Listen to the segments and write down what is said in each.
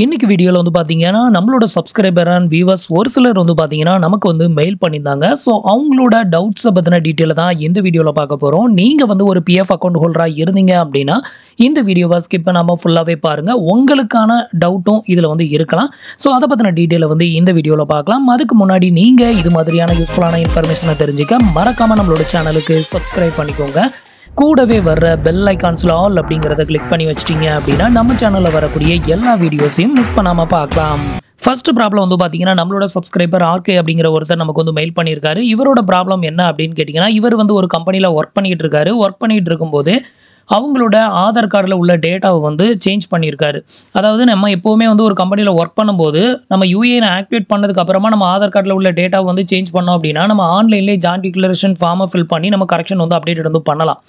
இன்றைக்கி வீடியோவில் வந்து பார்த்தீங்கன்னா நம்மளோட சப்ஸ்கிரைபர் அண்ட் வியூவர்ஸ் ஒரு சிலர் வந்து பார்த்தீங்கன்னா நமக்கு வந்து மெயில் பண்ணியிருந்தாங்க ஸோ அவங்களோட டவுட்ஸை பற்றின டீட்டெயில் தான் இந்த வீடியோவில் பார்க்க போகிறோம் நீங்கள் வந்து ஒரு பிஎஃப் அக்கௌண்ட் ஹோல்டராக இருந்தீங்க அப்படின்னா இந்த வீடியோவை ஸ்கிப் பண்ணாமல் ஃபுல்லாகவே பாருங்கள் உங்களுக்கான டவுட்டும் இதில் வந்து இருக்கலாம் ஸோ அதை பற்றின டீட்டெயிலை வந்து இந்த வீடியோவில் பார்க்கலாம் அதுக்கு முன்னாடி நீங்கள் இது மாதிரியான யூஸ்ஃபுல்லான இன்ஃபர்மேஷனை தெரிஞ்சுக்க மறக்காமல் நம்மளோட சேனலுக்கு சப்ஸ்கிரைப் பண்ணிக்கோங்க கூடவே வர்ற பெல் ஐக்கான்ஸில் ஆல் அப்படிங்கிறத கிளிக் பண்ணி வச்சிட்டிங்க அப்படின்னா நம்ம சேனலில் வரக்கூடிய எல்லா வீடியோஸையும் மிஸ் பண்ணாமல் பார்க்கலாம் ஃபர்ஸ்ட் ப்ராப்ளம் வந்து பார்த்தீங்கன்னா நம்மளோட சப்ஸ்கிரைபர் ஆர்கே அப்படிங்கிற ஒருத்தர் நமக்கு வந்து மெயில் பண்ணியிருக்காரு இவரோட ப்ராப்ளம் என்ன அப்படின்னு கேட்டிங்கன்னா இவர் வந்து ஒரு கம்பெனியில் ஒர்க் பண்ணிகிட்டு இருக்காரு ஒர்க் பண்ணிகிட்டு இருக்கும்போது அவங்களோட ஆதார் கார்டில் உள்ள டேட்டாவை வந்து சேஞ்ச் பண்ணியிருக்காரு அதாவது நம்ம எப்போவுமே வந்து ஒரு கம்பெனியில் ஒர்க் பண்ணும்போது நம்ம யூஏஎன் ஆக்டிவேட் பண்ணதுக்கு அப்புறமா நம்ம ஆதார் கார்டில் உள்ள டேட்டாவை வந்து சேஞ்ச் பண்ணோம் அப்படின்னா நம்ம ஆன்லைன்லேயே ஜான் டிக்ளரேஷன் ஃபார்மை ஃபில் பண்ணி நம்ம கரெக்ஷன் வந்து அப்டேட் வந்து பண்ணலாம்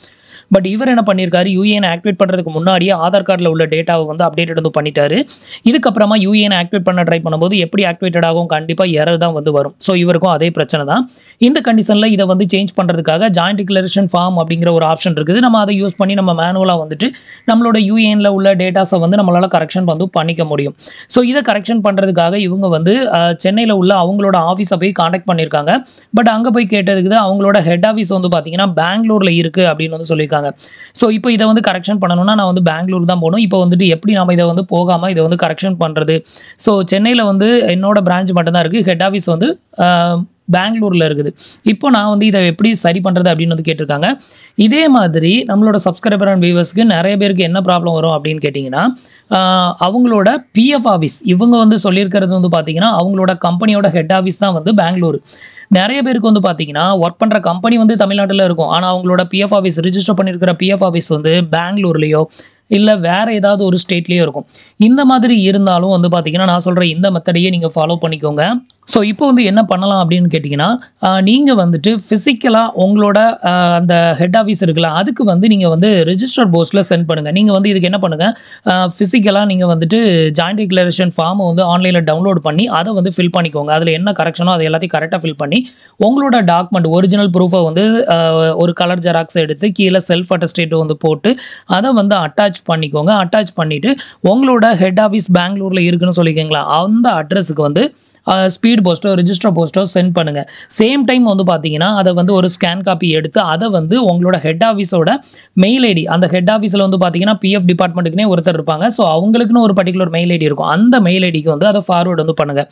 பட் இவர் என்ன பண்ணியிருக்காரு யூஏஎன் ஆக்டிவேட் பண்ணுறதுக்கு முன்னாடியே ஆதார் கார்டில் உள்ள டேட்டாவை வந்து அப்டேட் வந்து பண்ணிட்டாரு இதுக்கப்புறமா யூஏஎன் ஆக்டிவேட் பண்ண ட்ரை பண்ணும்போது எப்படி ஆக்டிவேட்டட் ஆகும் கண்டிப்பாக எரர் தான் வந்து வரும் ஸோ இவருக்கும் அதே பிரச்சனை தான் இந்த கண்டிஷனில் இதை வந்து சேஞ்ச் பண்ணுறதுக்காக ஜாயிண்ட் டிக்ளரேஷன் ஃபார்ம் அப்படிங்கிற ஒரு ஆப்ஷன் இருக்குது நம்ம அதை யூஸ் பண்ணி நம்ம மேனுவலாக வந்துட்டு நம்மளோட யூஏனில் உள்ள டேட்டாஸை வந்து நம்மளால் கரெக்ஷன் வந்து பண்ணிக்க முடியும் ஸோ இதை கரெக்ஷன் பண்ணுறதுக்காக இவங்க வந்து சென்னையில் உள்ள அவங்களோட ஆஃபீஸை போய் காண்டாக்ட் பண்ணியிருக்காங்க பட் அங்கே போய் கேட்டதுக்கு அவங்களோட ஹெட் ஆஃபீஸ் வந்து பார்த்தீங்கன்னா பெங்களூரில் இருக்குது அப்படின்னு வந்து சொல்லியிருக்காங்க இருக்காங்க ஸோ இப்போ இதை வந்து கரெக்ஷன் பண்ணணும்னா நான் வந்து பெங்களூர் தான் போகணும் இப்போ வந்துட்டு எப்படி நம்ம இதை வந்து போகாமல் இதை வந்து கரெக்ஷன் பண்ணுறது ஸோ சென்னையில் வந்து என்னோட பிரான்ச் மட்டும்தான் இருக்குது ஹெட் ஆஃபீஸ் வந்து பெங்களூரில் இருக்குது இப்போ நான் வந்து இதை எப்படி சரி பண்ணுறது அப்படின்னு வந்து கேட்டிருக்காங்க இதே மாதிரி நம்மளோட சப்ஸ்கிரைபர் அண்ட் வியூவர்ஸ்க்கு நிறைய பேருக்கு என்ன ப்ராப்ளம் வரும் அப்படின்னு கேட்டிங்கன்னா அவங்களோட பிஎஃப் ஆஃபீஸ் இவங்க வந்து சொல்லியிருக்கிறது வந்து பார்த்தீங்கன்னா அவங்களோட கம்பெனியோட ஹெட் ஆஃபீஸ் தான் வந்து பெங்களூர் நிறைய பேருக்கு வந்து பார்த்தீங்கன்னா ஒர்க் பண்ணுற கம்பெனி வந்து தமிழ்நாட்டில் இருக்கும் ஆனால் அவங்களோட பிஎஃப் ஆஃபீஸ் ரிஜிஸ்டர் பண்ணியிருக்கிற பிஎஃப் ஆஃபீஸ் வந்து பெங்களூர்லேயோ இல்லை வேறு ஏதாவது ஒரு ஸ்டேட்லேயோ இருக்கும் இந்த மாதிரி இருந்தாலும் வந்து பார்த்திங்கன்னா நான் சொல்கிற இந்த மெத்தடையே நீங்கள் ஃபாலோ பண்ணிக்கோங்க ஸோ இப்போ வந்து என்ன பண்ணலாம் அப்படின்னு கேட்டிங்கன்னா நீங்கள் வந்துட்டு ஃபிசிக்கலாக உங்களோட அந்த ஹெட் ஆஃபீஸ் இருக்குல்ல அதுக்கு வந்து நீங்கள் வந்து ரிஜிஸ்டர் போஸ்ட்டில் சென்ட் பண்ணுங்கள் நீங்கள் வந்து இதுக்கு என்ன பண்ணுங்கள் ஃபிசிக்கலாக நீங்கள் வந்துட்டு ஜாயிண்ட் டிக்ளரேஷன் ஃபார்மை வந்து ஆன்லைனில் டவுன்லோட் பண்ணி அதை வந்து ஃபில் பண்ணிக்கோங்க அதில் என்ன கரெக்ஷனோ அதை எல்லாத்தையும் கரெக்டாக ஃபில் பண்ணி உங்களோட டாக்குமெண்ட் ஒரிஜினல் ப்ரூஃபை வந்து ஒரு கலர் ஜெராக்ஸ் எடுத்து கீழே செல்ஃப் அட்டஸ்டேட் வந்து போட்டு அதை வந்து அட்டாச் பண்ணிக்கோங்க அட்டாச் பண்ணிவிட்டு உங்களோட ஹெட் ஆஃபீஸ் பெங்களூரில் இருக்குன்னு சொல்லிக்கோங்களா அந்த அட்ரஸுக்கு வந்து ஸ்பீட் போஸ்ட்டோ ரிஜிஸ்டர் போஸ்ட்டோ சென்ட் பண்ணுங்கள் சேம் டைம் வந்து பார்த்தீங்கன்னா அதை வந்து ஒரு ஸ்கேன் காப்பி எடுத்து அதை வந்து உங்களோட ஹெட் ஆஃபீஸோட மெயில் ஐடி அந்த ஹெட் ஆஃபீஸில் வந்து பார்த்தீங்கன்னா பிஎஃப் டிபார்ட்மெண்ட்டுக்குனே ஒருத்தர் இருப்பாங்க ஸோ அவங்களுக்குன்னு ஒரு பர்டிகுலர் மெயில் ஐடி இருக்கும் அந்த மெயில் ஐடிக்கு வந்து அதை ஃபார்வேர்டு வந்து பண்ணுங்கள்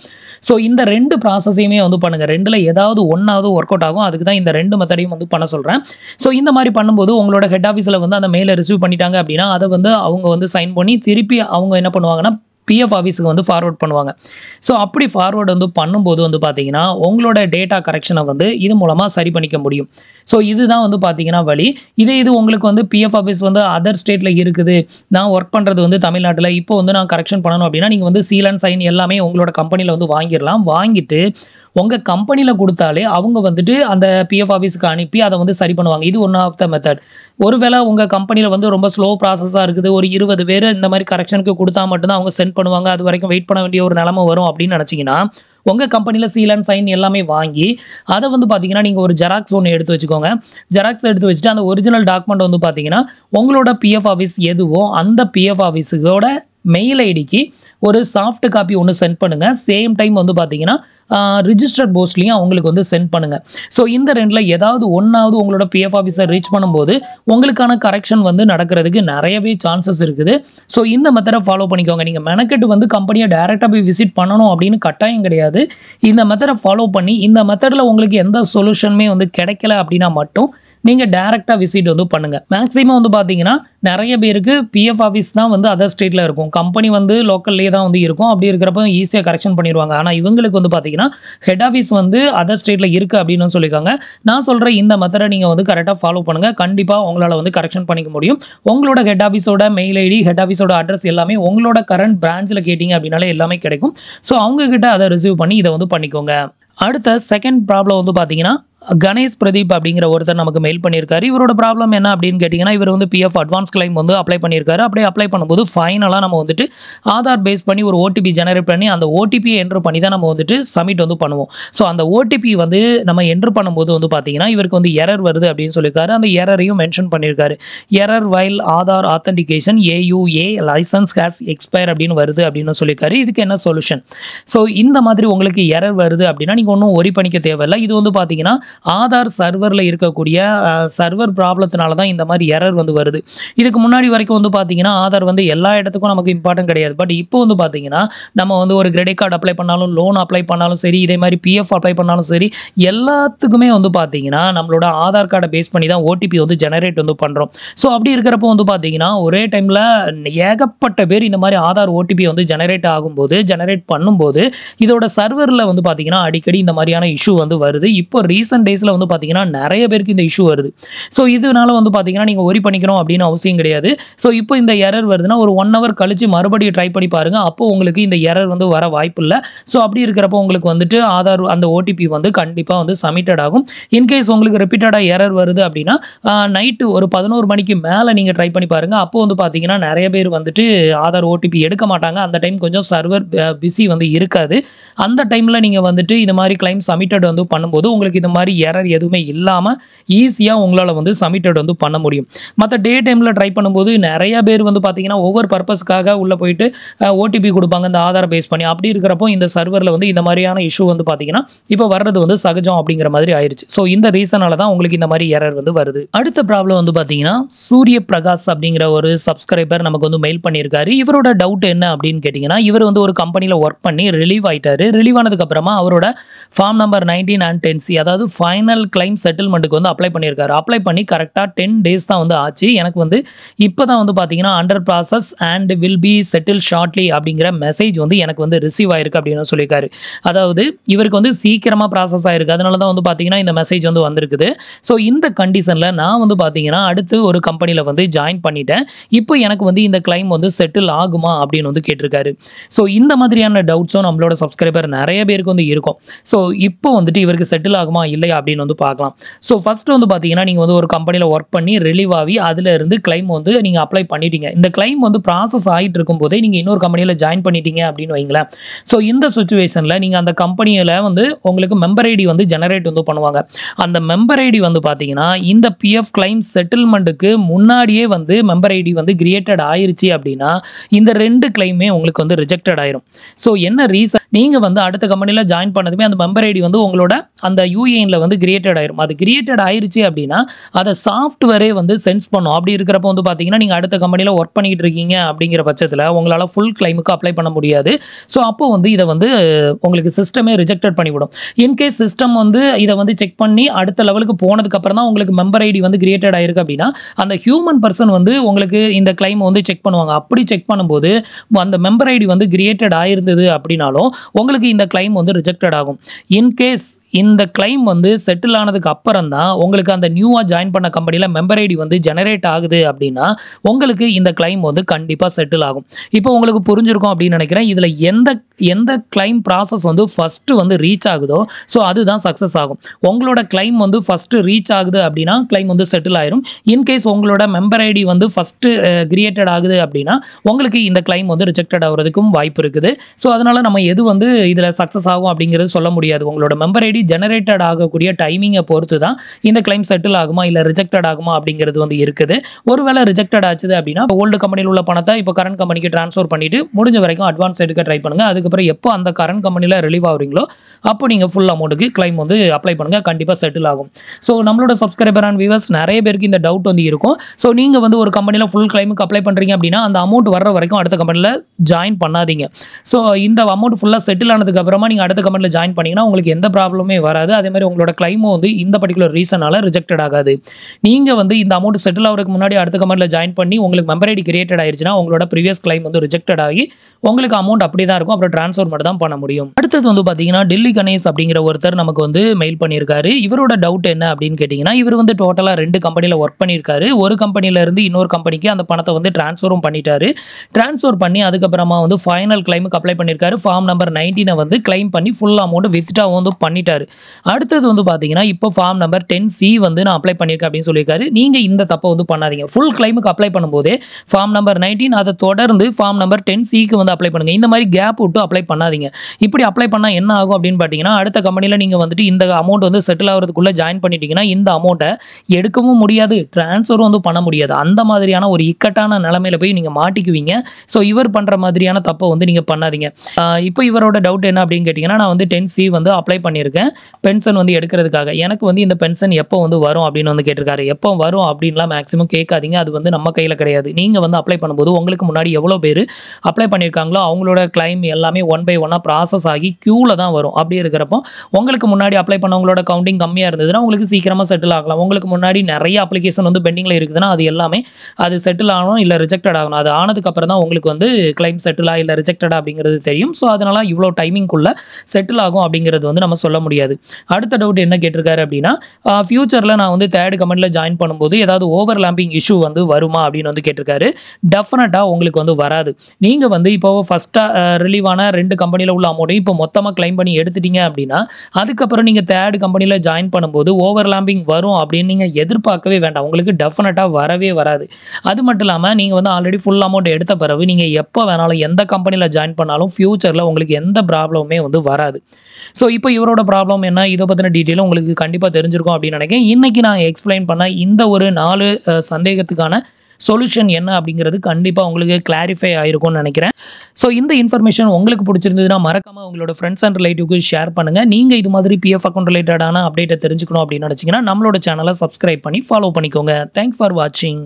ஸோ இந்த ரெண்டு ப்ராசஸையுமே வந்து பண்ணுங்கள் ரெண்டில் ஏதாவது ஒன்றாவது ஒர்க் அவுட் ஆகும் அதுக்கு தான் இந்த ரெண்டு மெத்தடையும் வந்து பண்ண சொல்கிறேன் ஸோ இந்த மாதிரி பண்ணும்போது உங்களோட ஹெட் ஆஃபீஸில் வந்து அந்த மெயிலை ரிசீவ் பண்ணிட்டாங்க அப்படின்னா அதை வந்து அவங்க வந்து சைன் பண்ணி திருப்பி அவங்க என்ன பண்ணுவாங்கன்னா பிஎஃப் ஆஃபீஸுக்கு வந்து ஃபார்வர்ட் பண்ணுவாங்க ஸோ அப்படி ஃபார்வர்டு வந்து பண்ணும்போது வந்து பார்த்தீங்கன்னா உங்களோட டேட்டா கரெக்ஷனை வந்து இது மூலமாக சரி பண்ணிக்க முடியும் ஸோ இதுதான் வந்து பார்த்தீங்கன்னா வழி இதே இது உங்களுக்கு வந்து பிஎஃப் ஆஃபீஸ் வந்து அதர் ஸ்டேட்டில் இருக்குது நான் ஒர்க் பண்ணுறது வந்து தமிழ்நாட்டில் இப்போ வந்து நான் கரெக்ஷன் பண்ணணும் அப்படின்னா நீங்கள் வந்து சீலன் அண்ட் சைன் எல்லாமே உங்களோட கம்பெனியில் வந்து வாங்கிடலாம் வாங்கிட்டு உங்கள் கம்பெனியில் கொடுத்தாலே அவங்க வந்துட்டு அந்த பிஎஃப் ஆஃபீஸுக்கு அனுப்பி அதை வந்து சரி பண்ணுவாங்க இது ஒன் ஆஃப் த மெத்தட் ஒருவேளை உங்கள் கம்பெனியில் வந்து ரொம்ப ஸ்லோ ப்ராசஸாக இருக்குது ஒரு இருபது பேர் இந்த மாதிரி கரெக்ஷனுக்கு கொடுத்தா மட்டும்தான் அவங்க சென்ட் பண்ணுவாங்க அது வரைக்கும் வெயிட் பண்ண வேண்டிய ஒரு நிலமை வரும் அப்படின்னு நினச்சிங்கன்னா உங்கள் கம்பெனியில் சீல் அண்ட் சைன் எல்லாமே வாங்கி அதை வந்து பார்த்தீங்கன்னா நீங்கள் ஒரு ஜெராக்ஸ் ஒன்று எடுத்து வச்சுக்கோங்க ஜெராக்ஸ் எடுத்து வச்சுட்டு அந்த ஒரிஜினல் டாக்குமெண்ட் வந்து பார்த்தீங்கன்னா உங்களோட பிஎஃப் ஆஃபீஸ் எதுவோ அந்த பிஎஃப் ஆஃபீஸுக்கோட மெயில் ஐடிக்கு ஒரு சாஃப்ட் காப்பி ஒன்று சென்ட் பண்ணுங்கள் சேம் டைம் வந்து பார்த்தீங்கன்னா ரிஜிஸ்டர்ட் போஸ்ட்லேயும் அவங்களுக்கு வந்து சென்ட் பண்ணுங்கள் ஸோ இந்த ரெண்டில் ஏதாவது ஒன்றாவது உங்களோட பிஎஃப் ஆஃபீஸை ரீச் பண்ணும்போது உங்களுக்கான கரெக்ஷன் வந்து நடக்கிறதுக்கு நிறையவே சான்சஸ் இருக்குது ஸோ இந்த மெத்தடை ஃபாலோ பண்ணிக்கோங்க நீங்கள் மெனக்கெட்டு வந்து கம்பெனியை டேரெக்டாக போய் விசிட் பண்ணணும் அப்படின்னு கட்டாயம் கிடையாது கிடையாது இந்த மெத்தடை ஃபாலோ பண்ணி இந்த மெத்தடில் உங்களுக்கு எந்த சொல்யூஷனுமே வந்து கிடைக்கல அப்படின்னா மட்டும் நீங்கள் டேரெக்டாக விசிட் வந்து பண்ணுங்கள் மேக்ஸிமம் வந்து பார்த்தீங்கன்னா நிறைய பேருக்கு பிஎஃப் ஆஃபீஸ் தான் வந்து அதர் ஸ்டேட்டில் இருக்கும் கம்பெனி வந்து லோக்கல்லே தான் வந்து இருக்கும் அப்படி இருக்கிறப்ப ஈஸியாக கரெக்ஷன் பண்ணிடுவாங்க ஆனால் இவங்களுக்கு வந்து பார்த்தீங்கன்னா ஹெட் ஆஃபீஸ் வந்து அதர் ஸ்டேட்டில் இருக்குது அப்படின்னு சொல்லியிருக்காங்க நான் சொல்கிற இந்த மெத்தடை நீங்கள் வந்து கரெக்டாக ஃபாலோ பண்ணுங்கள் கண்டிப்பாக உங்களால் வந்து கரெக்ஷன் பண்ணிக்க முடியும் உங்களோட ஹெட் ஆஃபீஸோட மெயில் ஐடி ஹெட் ஆஃபீஸோட அட்ரஸ் எல்லாமே உங்களோட கரண்ட் பிரான்ச்சில் கேட்டிங்க அப்படின்னால எல்லாமே கிடைக்கும் ஸோ அவங்கக்கிட்ட அதை ரிசீவ் பண்ணி இதை வந்து பண்ணிக்கோங்க அடுத்த செகண்ட் ப்ராப்ளம் வந்து பார்த்தீங்கன்னா கணேஷ் பிரதீப் அப்படிங்கிற ஒருத்தர் நமக்கு மெயில் பண்ணியிருக்காரு இவரோட ப்ராப்ளம் என்ன அப்படின்னு கேட்டிங்கன்னா இவர் வந்து பிஎஃப் அட்வான்ஸ் கிளைம் வந்து அப்ளை பண்ணியிருக்காரு அப்படியே அப்ளை பண்ணும்போது ஃபைனலாக நம்ம வந்துட்டு ஆதார் பேஸ் பண்ணி ஒரு ஓடிபி ஜெனரேட் பண்ணி அந்த ஓடிபியை என்ட்ரு பண்ணி தான் நம்ம வந்துட்டு சப்மிட் வந்து பண்ணுவோம் ஸோ அந்த ஓடிபி வந்து நம்ம என்ட்ரு பண்ணும்போது வந்து பார்த்தீங்கன்னா இவருக்கு வந்து எரர் வருது அப்படின்னு சொல்லியிருக்காரு அந்த எரரையும் மென்ஷன் பண்ணியிருக்காரு error while Aadhaar authentication AUA license has expire அப்படின்னு வருது அப்படின்னு சொல்லியிருக்காரு இதுக்கு என்ன சொல்யூஷன் ஸோ இந்த மாதிரி உங்களுக்கு எரர் வருது அப்படின்னா நீங்கள் ஒன்றும் ஒரி பண்ணிக்க தேவையில்லை இது வந்து பார்த்தீங்கன்னா ஆதார் சர்வரில் இருக்கக்கூடிய சர்வர் ப்ராப்ளத்தினால தான் இந்த மாதிரி எரர் வந்து வருது இதுக்கு முன்னாடி வரைக்கும் வந்து பார்த்தீங்கன்னா ஆதார் வந்து எல்லா இடத்துக்கும் நமக்கு இம்பார்ட்டன்ட் கிடையாது பட் இப்போ வந்து பார்த்தீங்கன்னா நம்ம வந்து ஒரு கிரெடிட் கார்டு அப்ளை பண்ணாலும் லோன் அப்ளை பண்ணாலும் சரி இதே மாதிரி பிஎஃப் அப்ளை பண்ணாலும் சரி எல்லாத்துக்குமே வந்து பார்த்தீங்கன்னா நம்மளோட ஆதார் கார்டை பேஸ் பண்ணி தான் ஓடிபி வந்து ஜெனரேட் வந்து பண்ணுறோம் ஸோ அப்படி இருக்கிறப்போ வந்து பார்த்தீங்கன்னா ஒரே டைமில் ஏகப்பட்ட பேர் இந்த மாதிரி ஆதார் ஓடிபி வந்து ஜெனரேட் ஆகும்போது ஜெனரேட் பண்ணும்போது இதோட சர்வரில் வந்து பார்த்தீங்கன்னா அடிக்கடி இந்த மாதிரியான இஷ்யூ வந்து வருது இப்போ ரீசன்ட் எக்ஸாம் டேஸில் வந்து பார்த்தீங்கன்னா நிறைய பேருக்கு இந்த இஷ்யூ வருது ஸோ இதனால வந்து பார்த்தீங்கன்னா நீங்கள் ஒரி பண்ணிக்கணும் அப்படின்னு அவசியம் கிடையாது ஸோ இப்போ இந்த எரர் வருதுன்னா ஒரு ஒன் ஹவர் கழிச்சு மறுபடியும் ட்ரை பண்ணி பாருங்க அப்போ உங்களுக்கு இந்த எரர் வந்து வர வாய்ப்பு இல்லை ஸோ அப்படி இருக்கிறப்போ உங்களுக்கு வந்துட்டு ஆதார் அந்த ஓடிபி வந்து கண்டிப்பாக வந்து சப்மிட்டட் ஆகும் இன்கேஸ் உங்களுக்கு ரிப்பீட்டடாக எரர் வருது அப்படின்னா நைட்டு ஒரு பதினோரு மணிக்கு மேலே நீங்கள் ட்ரை பண்ணி பாருங்கள் அப்போ வந்து பார்த்தீங்கன்னா நிறைய பேர் வந்துட்டு ஆதார் ஓடிபி எடுக்க மாட்டாங்க அந்த டைம் கொஞ்சம் சர்வர் பிஸி வந்து இருக்காது அந்த டைமில் நீங்கள் வந்துட்டு இந்த மாதிரி கிளைம் சப்மிட்டட் வந்து பண்ணும்போது உங்களுக்கு இந்த மாதிரி எரர் எதுவுமே இல்லாமல் ஈஸியாக உங்களால் வந்து சப்மிட்டட் வந்து பண்ண முடியும் மற்ற டே டைமில் ட்ரை பண்ணும்போது நிறைய பேர் வந்து பார்த்தீங்கன்னா ஒவ்வொரு பர்பஸ்க்காக உள்ளே போயிட்டு ஓடிபி கொடுப்பாங்க இந்த ஆதார் பேஸ் பண்ணி அப்படி இருக்கிறப்போ இந்த சர்வரில் வந்து இந்த மாதிரியான இஷ்யூ வந்து பார்த்தீங்கன்னா இப்போ வர்றது வந்து சகஜம் அப்படிங்கிற மாதிரி ஆயிடுச்சு ஸோ இந்த ரீசனால தான் உங்களுக்கு இந்த மாதிரி எரர் வந்து வருது அடுத்த ப்ராப்ளம் வந்து பார்த்தீங்கன்னா சூரிய பிரகாஷ் அப்படிங்கிற ஒரு சப்ஸ்கிரைபர் நமக்கு வந்து மெயில் பண்ணியிருக்காரு இவரோட டவுட் என்ன அப்படின்னு கேட்டிங்கன்னா இவர் வந்து ஒரு கம்பெனியில் ஒர்க் பண்ணி ரிலீவ் ஆகிட்டார் ரிலீவ் ஆனதுக்கப்புறமா அவரோட form number nineteen and ten C அதாவது ஃபைனல் கிளைம் செட்டில்மெண்ட்டுக்கு வந்து அப்ளை பண்ணியிருக்காரு அப்ளை பண்ணி கரெக்டாக டென் டேஸ் தான் வந்து ஆச்சு எனக்கு வந்து இப்போ தான் வந்து பார்த்தீங்கன்னா under process and will be settle shortly அப்படிங்கிற மெசேஜ் வந்து எனக்கு வந்து ரிசீவ் ஆயிருக்கு அப்படின்னு சொல்லியிருக்காரு அதாவது இவருக்கு வந்து சீக்கிரமாக ப்ராசஸ் ஆயிருக்கு அதனால தான் வந்து பார்த்தீங்கன்னா இந்த மெசேஜ் வந்து வந்திருக்குது ஸோ இந்த கண்டிஷனில் நான் வந்து பார்த்தீங்கன்னா அடுத்து ஒரு கம்பெனியில் வந்து ஜாயின் பண்ணிட்டேன் இப்போ எனக்கு வந்து இந்த கிளைம் வந்து செட்டில் ஆகுமா அப்படின்னு வந்து கேட்டிருக்காரு ஸோ இந்த மாதிரியான டவுட்ஸும் நம்மளோட சப்ஸ்கிரைபர் நிறைய பேருக்கு வந்து இருக்கும் ஸோ இப்போ வந்துட்டு இவருக்கு செட்டில் ஆகுமா இல்லை அப்படின்னு வந்து பார்க்கலாம் ஸோ ஃபஸ்ட்டு வந்து பார்த்தீங்கன்னா நீங்கள் வந்து ஒரு கம்பெனியில் ஒர்க் பண்ணி ரிலீவ் ஆகி அதில் இருந்து கிளைம் வந்து நீங்கள் அப்ளை பண்ணிட்டீங்க இந்த கிளைம் வந்து ப்ராசஸ் ஆகிட்டு இருக்கும்போதே நீங்கள் இன்னொரு கம்பெனியில் ஜாயின் பண்ணிட்டீங்க அப்படின்னு வைங்களேன் ஸோ இந்த சுச்சுவேஷனில் நீங்கள் அந்த கம்பெனியில் வந்து உங்களுக்கு மெம்பர் ஐடி வந்து ஜெனரேட் வந்து பண்ணுவாங்க அந்த மெம்பர் ஐடி வந்து பார்த்தீங்கன்னா இந்த பிஎஃப் கிளைம் செட்டில்மெண்ட்டுக்கு முன்னாடியே வந்து மெம்பர் ஐடி வந்து கிரியேட்டட் ஆயிருச்சு அப்படின்னா இந்த ரெண்டு கிளைமே உங்களுக்கு வந்து ரிஜெக்டட் ஆயிரும் ஸோ என்ன ரீசன் நீங்கள் வந்து அடுத்த கம்பெனியில் ஜாயின் பண்ணதுமே அந்த மெம்பர் ஐடி வந்து உங்களோட அந்த யூஏஎனில் வந்து கிரியேட்டட் ஆயிரும் அது கிரியேட்டட் ஆயிருச்சு அப்படின்னா அதை சாஃப்ட்வேரே வந்து சென்ஸ் பண்ணும் அப்படி இருக்கிறப்ப வந்து பார்த்தீங்கன்னா நீங்கள் அடுத்த கம்பெனியில் ஒர்க் பண்ணிகிட்டு இருக்கீங்க அப்படிங்கிற பட்சத்தில் உங்களால் ஃபுல் கிளைமுக்கு அப்ளை பண்ண முடியாது ஸோ அப்போ வந்து இதை வந்து உங்களுக்கு சிஸ்டமே ரிஜெக்டட் பண்ணிவிடும் இன்கேஸ் சிஸ்டம் வந்து இதை வந்து செக் பண்ணி அடுத்த லெவலுக்கு போனதுக்கப்புறம் தான் உங்களுக்கு மெம்பர் ஐடி வந்து கிரியேட்டட் ஆயிருக்கு அப்படின்னா அந்த ஹியூமன் பர்சன் வந்து உங்களுக்கு இந்த கிளைம் வந்து செக் பண்ணுவாங்க அப்படி செக் பண்ணும்போது அந்த மெம்பர் ஐடி வந்து கிரியேட்டட் ஆயிருந்தது அப்படின்னாலும் உங்களுக்கு இந்த கிளைம் வந்து ரிஜெக்டட் ஆகும் இன்கேஸ் இந்த கிளைம் வந்து வந்து செட்டில் ஆனதுக்கு அப்புறம் தான் உங்களுக்கு அந்த நியூவாக ஜாயின் பண்ண கம்பெனியில் மெம்பர் ஐடி வந்து ஜெனரேட் ஆகுது அப்படின்னா உங்களுக்கு இந்த கிளைம் வந்து கண்டிப்பாக செட்டில் ஆகும் இப்போ உங்களுக்கு புரிஞ்சிருக்கும் அப்படின்னு நினைக்கிறேன் இதில் எந்த எந்த கிளைம் ப்ராசஸ் வந்து ஃபஸ்ட்டு வந்து ரீச் ஆகுதோ ஸோ அதுதான் சக்ஸஸ் ஆகும் உங்களோட கிளைம் வந்து ஃபஸ்ட்டு ரீச் ஆகுது அப்படின்னா கிளைம் வந்து செட்டில் ஆயிரும் இன்கேஸ் உங்களோட மெம்பர் ஐடி வந்து ஃபஸ்ட்டு கிரியேட்டட் ஆகுது அப்படின்னா உங்களுக்கு இந்த கிளைம் வந்து ரிஜெக்டட் ஆகிறதுக்கும் வாய்ப்பு இருக்குது ஸோ அதனால் நம்ம எது வந்து இதில் சக்ஸஸ் ஆகும் அப்படிங்கிறது சொல்ல முடியாது உங்களோட மெம்பர் ஐடி ஜெனரேட்டட் ஆக இருக்கக்கூடிய டைமிங்கை பொறுத்து தான் இந்த கிளைம் செட்டில் ஆகுமா இல்லை ரிஜெக்டட் ஆகுமா அப்படிங்கிறது வந்து இருக்குது ஒருவேளை ரிஜெக்டட் ஆச்சுது அப்படின்னா ஓல்டு கம்பெனியில் உள்ள பணத்தை இப்போ கரண்ட் கம்பெனிக்கு ட்ரான்ஸ்ஃபர் பண்ணிட்டு முடிஞ்ச வரைக்கும் அட்வான்ஸ் எடுக்க ட்ரை பண்ணுங்கள் அதுக்கப்புறம் எப்போ அந்த கரண்ட் கம்பெனியில் ரிலீவ் ஆகுறீங்களோ அப்போ நீங்கள் ஃபுல் அமௌண்ட்டுக்கு கிளைம் வந்து அப்ளை பண்ணுங்கள் கண்டிப்பாக செட்டில் ஆகும் ஸோ நம்மளோட சப்ஸ்கிரைபர் அண்ட் வியூவர்ஸ் நிறைய பேருக்கு இந்த டவுட் வந்து இருக்கும் ஸோ நீங்கள் வந்து ஒரு கம்பெனியில் ஃபுல் கிளைமுக்கு அப்ளை பண்ணுறீங்க அப்படின்னா அந்த அமௌண்ட் வர்ற வரைக்கும் அடுத்த கம்பெனியில் ஜாயின் பண்ணாதீங்க ஸோ இந்த அமௌண்ட் ஃபுல்லாக செட்டில் ஆனதுக்கப்புறமா நீங்கள் அடுத்த கம்பெனியில் ஜாயின் பண்ணிங்கன்னா உங்களுக்கு எந்த ப்ராப்ளமே வராது அதே மாதிரி உங்களோட உங்களோட கிளைமும் வந்து இந்த பர்டிகுலர் ரீசனால் ரிஜெக்டட் ஆகாது நீங்கள் வந்து இந்த அமௌண்ட் செட்டில் ஆகிறதுக்கு முன்னாடி அடுத்த கமெண்ட்டில் ஜாயின் பண்ணி உங்களுக்கு மெம்பர் ஐடி கிரியேட் ஆயிடுச்சுன்னா உங்களோட ப்ரீவியஸ் கிளைம் வந்து ரிஜெக்டட் ஆகி உங்களுக்கு அமௌண்ட் அப்படி தான் இருக்கும் அப்புறம் ட்ரான்ஸ்ஃபர் மட்டும் தான் பண்ண முடியும் அடுத்தது வந்து பார்த்தீங்கன்னா டெல்லி கணேஷ் அப்படிங்கிற ஒருத்தர் நமக்கு வந்து மெயில் பண்ணியிருக்காரு இவரோட டவுட் என்ன அப்படின்னு கேட்டிங்கன்னா இவர் வந்து டோட்டலாக ரெண்டு கம்பெனியில் ஒர்க் பண்ணியிருக்காரு ஒரு கம்பெனியிலேருந்து இன்னொரு கம்பெனிக்கு அந்த பணத்தை வந்து ட்ரான்ஸ்ஃபரும் பண்ணிட்டாரு ட்ரான்ஸ்ஃபர் பண்ணி அதுக்கப்புறமா வந்து ஃபைனல் கிளைமுக்கு அப்ளை பண்ணியிருக்காரு ஃபார்ம் நம்பர் நைன்டீனை வந்து கிளைம் பண்ணி ஃபுல் அமௌண்ட் வித்ட்ரா வந்து பண்ணிட்டாரு அடுத்தது வந்து பார்த்தீங்கன்னா இப்போ ஃபார்ம் நம்பர் டென் சி வந்து நான் அப்ளை பண்ணியிருக்கேன் அப்படின்னு சொல்லியிருக்காரு நீங்கள் இந்த தப்பை வந்து பண்ணாதீங்க ஃபுல் கிளைமுக்கு அப்ளை பண்ணும்போதே ஃபார்ம் நம்பர் நைன்டீன் அதை தொடர்ந்து ஃபார்ம் நம்பர் டென் சிக்கு வந்து அப்ளை பண்ணுங்கள் இந்த மாதிரி கேப் விட்டு அப்ளை பண்ணாதீங்க இப்படி அப்ளை பண்ணால் என்ன ஆகும் அப்படின்னு பார்த்தீங்கன்னா அடுத்த கம்பெனியில் நீங்கள் வந்துட்டு இந்த அமௌண்ட் வந்து செட்டில் ஆகிறதுக்குள்ளே ஜாயின் பண்ணிட்டீங்கன்னா இந்த அமௌண்ட்டை எடுக்கவும் முடியாது டிரான்ஸ்ஃபரும் வந்து பண்ண முடியாது அந்த மாதிரியான ஒரு இக்கட்டான நிலமையில போய் நீங்கள் மாட்டிக்குவீங்க ஸோ இவர் பண்ணுற மாதிரியான தப்பை வந்து நீங்கள் பண்ணாதீங்க இப்போ இவரோட டவுட் என்ன அப்படின்னு கேட்டிங்கன்னா நான் வந்து டென் சி வந்து அப்ளை பண்ணியிருக்கேன் பென்ஷன் வந்து எடுக்கிறதுக்காக எனக்கு வந்து இந்த பென்ஷன் எப்போ வந்து வரும் அப்படின்னு வந்து கேட்டிருக்காரு எப்போ வரும் அப்படின்லாம் மேக்ஸிமம் கேட்காதீங்க அது வந்து நம்ம கையில் கிடையாது நீங்கள் வந்து அப்ளை பண்ணும்போது உங்களுக்கு முன்னாடி எவ்வளோ பேர் அப்ளை பண்ணியிருக்காங்களோ அவங்களோட கிளைம் எல்லாமே ஒன் பை ஒன்னாக ப்ராசஸ் ஆகி க்யூவில் தான் வரும் அப்படி இருக்கிறப்போ உங்களுக்கு முன்னாடி அப்ளை பண்ணவங்களோட கவுண்டிங் கம்மியாக இருந்ததுன்னா உங்களுக்கு சீக்கிரமாக செட்டில் ஆகலாம் உங்களுக்கு முன்னாடி நிறைய அப்ளிகேஷன் வந்து பெண்டிங்கில் இருக்குதுன்னா அது எல்லாமே அது செட்டில் ஆகணும் இல்லை ரிஜெக்டட் ஆகணும் அது ஆனதுக்கப்புறம் தான் உங்களுக்கு வந்து கிளைம் செட்டிலா இல்லை ரிஜெக்டடா அப்படிங்கிறது தெரியும் ஸோ அதனால் இவ்வளோ டைமிங்குள்ளே செட்டில் ஆகும் அப்படிங்கிறது வந்து நம்ம சொல்ல முடியாது அடுத்த டவுட் டவுட் என்ன கேட்டிருக்காரு அப்படின்னா ஃபியூச்சரில் நான் வந்து தேர்ட் கமெண்டில் ஜாயின் பண்ணும்போது ஏதாவது ஓவர் லேம்பிங் இஷ்யூ வந்து வருமா அப்படின்னு வந்து கேட்டிருக்காரு டெஃபினட்டாக உங்களுக்கு வந்து வராது நீங்கள் வந்து இப்போ ஃபஸ்ட்டாக ரிலீவான ரெண்டு கம்பெனியில் உள்ள அமௌண்ட்டையும் இப்போ மொத்தமாக கிளைம் பண்ணி எடுத்துட்டீங்க அப்படின்னா அதுக்கப்புறம் நீங்கள் தேர்ட் கம்பெனியில் ஜாயின் பண்ணும்போது ஓவர் லேம்பிங் வரும் அப்படின்னு நீங்கள் எதிர்பார்க்கவே வேண்டாம் உங்களுக்கு டெஃபினட்டாக வரவே வராது அது மட்டும் இல்லாமல் நீங்கள் வந்து ஆல்ரெடி ஃபுல் அமௌண்ட் எடுத்த பிறகு நீங்கள் எப்போ வேணாலும் எந்த கம்பெனியில் ஜாயின் பண்ணாலும் ஃப்யூச்சரில் உங்களுக்கு எந்த ப்ராப்ளமுமே வந்து வராது ஸோ இப்போ இவரோட ப்ராப்ளம் என்ன இதை பற்றின டீட்டெயிலும் உங்களுக்கு கண்டிப்பாக தெரிஞ்சிருக்கும் அப்படின்னு நினைக்கிறேன் இன்றைக்கி நான் எக்ஸ்பிளைன் பண்ண இந்த ஒரு நாலு சந்தேகத்துக்கான சொல்யூஷன் என்ன அப்படிங்கிறது கண்டிப்பாக உங்களுக்கு கிளாரிஃபை ஆயிருக்கும்னு நினைக்கிறேன் ஸோ இந்த இன்ஃபர்மேஷன் உங்களுக்கு பிடிச்சிருந்ததுன்னா மறக்காமல் உங்களோட ஃப்ரெண்ட்ஸ் அண்ட் ரிலேட்டிவ்க்கு ஷேர் பண்ணுங்கள் நீங்கள் இது மாதிரி பிஎஃப் அக்கௌண்ட் ரிலேட்டடான அப்டேட்டை தெரிஞ்சுக்கணும் அப்படின்னு நினச்சிங்கன்னா நம்மளோட சேனலை சப்ஸ்கிரைப் பண்ணி ஃபாலோ பண்ணிக்கோங்க தேங்க்ஸ் ஃபார் வாட்சிங்